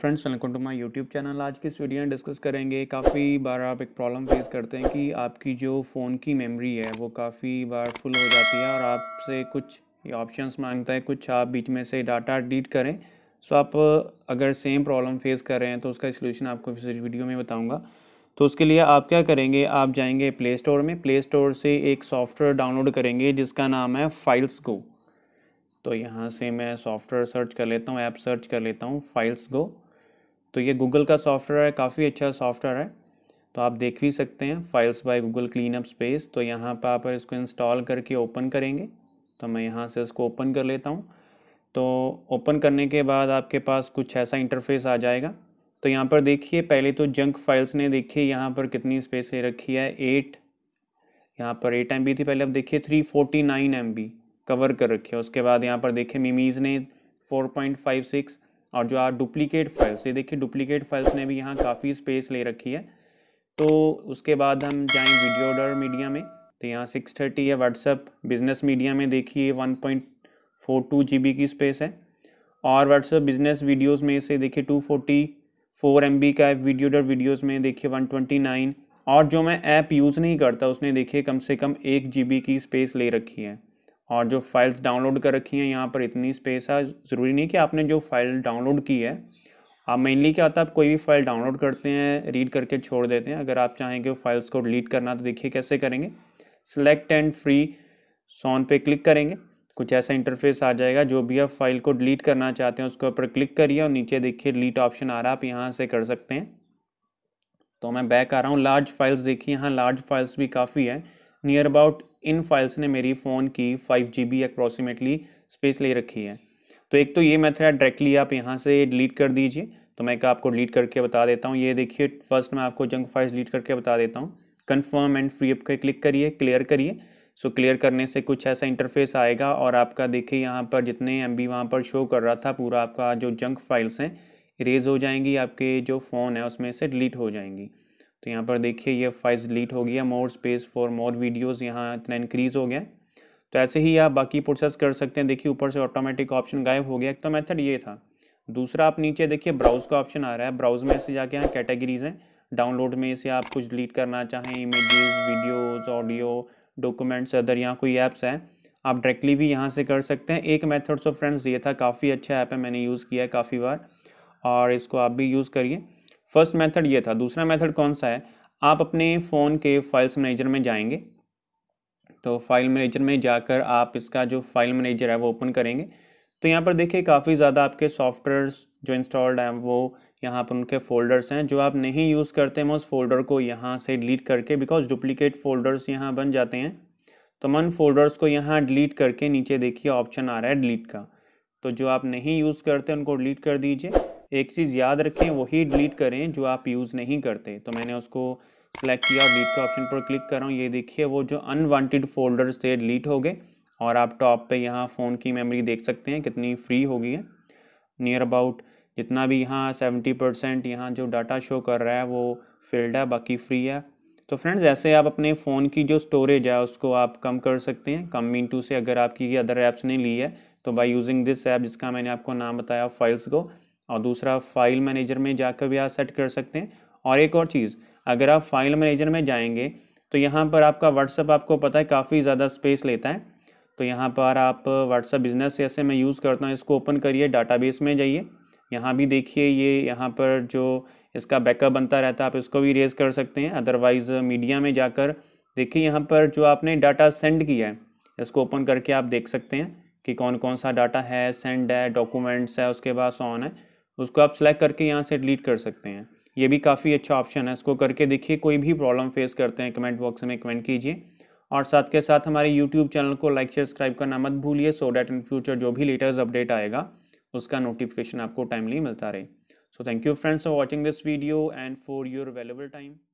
friends welcome to my YouTube channel आज की इस वीडियो में डिस्कस करेंगे काफ़ी बार आप एक प्रॉब्लम फेस करते हैं कि आपकी जो फ़ोन की मेमोरी है वो काफ़ी बार फुल हो जाती है और आपसे कुछ ऑप्शंस मांगता है कुछ आप बीच में से डाटा डिलीट करें सो आप अगर सेम प्रॉब्लम फेस कर रहे हैं तो उसका सोल्यूशन आपको इस वीडियो में बताऊँगा तो उसके लिए आप क्या करेंगे आप जाएंगे प्ले स्टोर में प्ले स्टोर से एक सॉफ्टवेयर डाउनलोड करेंगे जिसका नाम है फाइल्स गो तो यहाँ से मैं सॉफ्टवेयर सर्च कर लेता हूँ ऐप सर्च कर लेता हूँ फाइल्स गो तो ये गूगल का सॉफ्टवेयर है काफ़ी अच्छा सॉफ्टवेयर है तो आप देख भी सकते हैं Files by Google clean up space तो यहाँ पर आप इसको इंस्टॉल करके ओपन करेंगे तो मैं यहाँ से इसको ओपन कर लेता हूँ तो ओपन करने के बाद आपके पास कुछ ऐसा इंटरफेस आ जाएगा तो यहाँ पर देखिए पहले तो जंक फाइल्स ने देखिए यहाँ पर कितनी स्पेस ले रखी है एट यहाँ पर एट एम थी पहले अब देखिए three forty nine M cover कर रखी है उसके बाद यहाँ पर देखिए मिमीज़ ने फोर पॉइंट फाइव सिक्स और जो आप डुप्लीकेट फाइल्स ये देखिए डुप्लीकेट फाइल्स ने भी यहाँ काफ़ी स्पेस ले रखी है तो उसके बाद हम जाएँ वीडियो ऑर्डर मीडिया में तो यहाँ सिक्स थर्टी है व्हाट्सअप बिजनेस मीडिया में देखिए one point four two G B की स्पेस है और व्हाट्सअप बिजनेस वीडियोज़ में से देखिए two forty four M B का है वीडियो डर वीडियोज़ में देखिए वन ट्वेंटी नाइन और जो मैं ऐप यूज़ नहीं करता उसने देखिए कम से कम एक जी बी की स्पेस ले रखी है और जो फाइल्स डाउनलोड कर रखी हैं यहाँ पर इतनी स्पेस है ज़रूरी नहीं कि आपने जो फाइल डाउनलोड की है आप मेनली क्या होता है आप कोई भी फाइल डाउनलोड करते हैं रीड करके छोड़ देते हैं अगर आप चाहें कि फाइल्स को डिलीट करना तो देखिए कैसे करेंगे सेलेक्ट एंड फ्री सॉन पे क्लिक करेंगे कुछ ऐसा इंटरफेस आ जाएगा जो भी आप फाइल को डिलीट करना चाहते हैं उसके ऊपर क्लिक करिए और नीचे देखिए डिलीट ऑप्शन आ रहा है आप यहाँ से कर सकते हैं तो मैं बैक आ रहा हूँ लार्ज फाइल्स देखिए यहाँ लार्ज फाइल्स भी काफ़ी है नियर अबाउट इन फाइल्स ने मेरी फ़ोन की five G B approximately space ले रखी है तो एक तो ये मेथड है डायरेक्टली आप यहाँ से डिलीट कर दीजिए तो मैं क्या आपको डिलीट करके बता देता हूँ ये देखिए फर्स्ट मैं आपको जंक फाइल्स डिलीट करके बता देता हूँ कन्फर्म एंड फ्री अप के क्लिक करिए क्लियर करिए सो क्लियर करने से कुछ ऐसा इंटरफेस आएगा और आपका देखिए यहाँ पर जितने एम बी वहाँ पर शो कर रहा था पूरा आपका जो जंक फाइल्स हैं इरेज हो जाएंगी आपके जो फ़ोन है उसमें से डिलीट हो जाएंगी तो यहाँ पर देखिए ये फाइल्स डिलीट हो गया more space for more videos यहाँ इतना इंक्रीज़ हो गया तो ऐसे ही आप बाकी प्रोसेस कर सकते हैं देखिए ऊपर से ऑटोमेटिक ऑप्शन गायब हो गया एक तो मेथड ये था दूसरा आप नीचे देखिए ब्राउज का ऑप्शन आ रहा है ब्राउज में से जाके यहाँ कैटेगरीज हैं डाउनलोड में से आप कुछ डिलीट करना चाहें images videos audio documents other यहाँ कोई ऐप्स हैं आप डायरेक्टली भी यहाँ से कर सकते हैं एक मेथड्स सो फ्रेंड्स ये था काफ़ी अच्छा ऐप है मैंने यूज़ किया है काफ़ी बार और इसको आप भी यूज़ करिए फर्स्ट मेथड ये था दूसरा मेथड कौन सा है आप अपने फ़ोन के फाइल्स मैनेजर में जाएंगे तो फाइल मैनेजर में जाकर आप इसका जो फाइल मैनेजर है वो ओपन करेंगे तो यहाँ पर देखिए काफ़ी ज़्यादा आपके सॉफ्टवेयर्स जो इंस्टॉल्ड हैं वो यहाँ पर उनके फ़ोल्डर्स हैं जो आप नहीं यूज़ करते हैं उस फोल्डर को यहाँ से डिलीट करके बिकॉज डुप्लीकेट फ़ोल्डर्स यहाँ बन जाते हैं तो मन फोल्डर्स को यहाँ डिलीट करके नीचे देखिए ऑप्शन आ रहा है डिलीट का तो जो आप नहीं यूज़ करते उनको डिलीट कर दीजिए एक चीज़ याद रखें वही डिलीट करें जो आप यूज़ नहीं करते तो मैंने उसको सेलेक्ट किया और डिलीट के ऑप्शन पर क्लिक कर रहा हूँ ये देखिए वो जो अनवांटेड फोल्डर्स थे डिलीट हो गए और आप टॉप पे यहाँ फ़ोन की मेमोरी देख सकते हैं कितनी फ्री हो गई है नियर अबाउट जितना भी यहाँ सेवेंटी परसेंट यहाँ जो डाटा शो कर रहा है वो फील्ड है बाकी फ्री है तो फ्रेंड्स ऐसे आप अपने फ़ोन की जो स्टोरेज है उसको आप कम कर सकते हैं कम मीन टू से अगर आपकी अदर ऐप्स ने ली है तो बाई यूजिंग दिस ऐप जिसका मैंने आपको नाम बताया फाइल्स को और दूसरा फाइल मैनेजर में जाकर भी आप सेट कर सकते हैं और एक और चीज़ अगर आप फाइल मैनेजर में जाएंगे तो यहाँ पर आपका व्हाट्सअप आपको पता है काफ़ी ज़्यादा स्पेस लेता है तो यहाँ पर आप व्हाट्सअप बिजनेस जैसे मैं यूज़ करता हूँ इसको ओपन करिए डाटाबेस में जाइए यहाँ भी देखिए ये यहाँ पर जो इसका बैकअप बनता रहता है आप इसको भी रेज कर सकते हैं अदरवाइज़ मीडिया में जाकर देखिए यहाँ पर जो आपने डाटा सेंड किया है इसको ओपन करके आप देख सकते हैं कि कौन कौन सा डाटा है सेंड है डॉक्यूमेंट्स है उसके बाद सॉन है उसको आप सेलेक्ट करके यहाँ से डिलीट कर सकते हैं ये भी काफ़ी अच्छा ऑप्शन है इसको करके देखिए कोई भी प्रॉब्लम फेस करते हैं कमेंट बॉक्स में कमेंट कीजिए और साथ के साथ हमारे यूट्यूब चैनल को लाइक शेयर सब्सक्राइब करना मत भूलिए सो डैट इन फ्यूचर जो भी लेटेस्ट अपडेट आएगा उसका नोटिफिकेशन आपको टाइमली मिलता रहे so thank you friends for watching this video and for your valuable time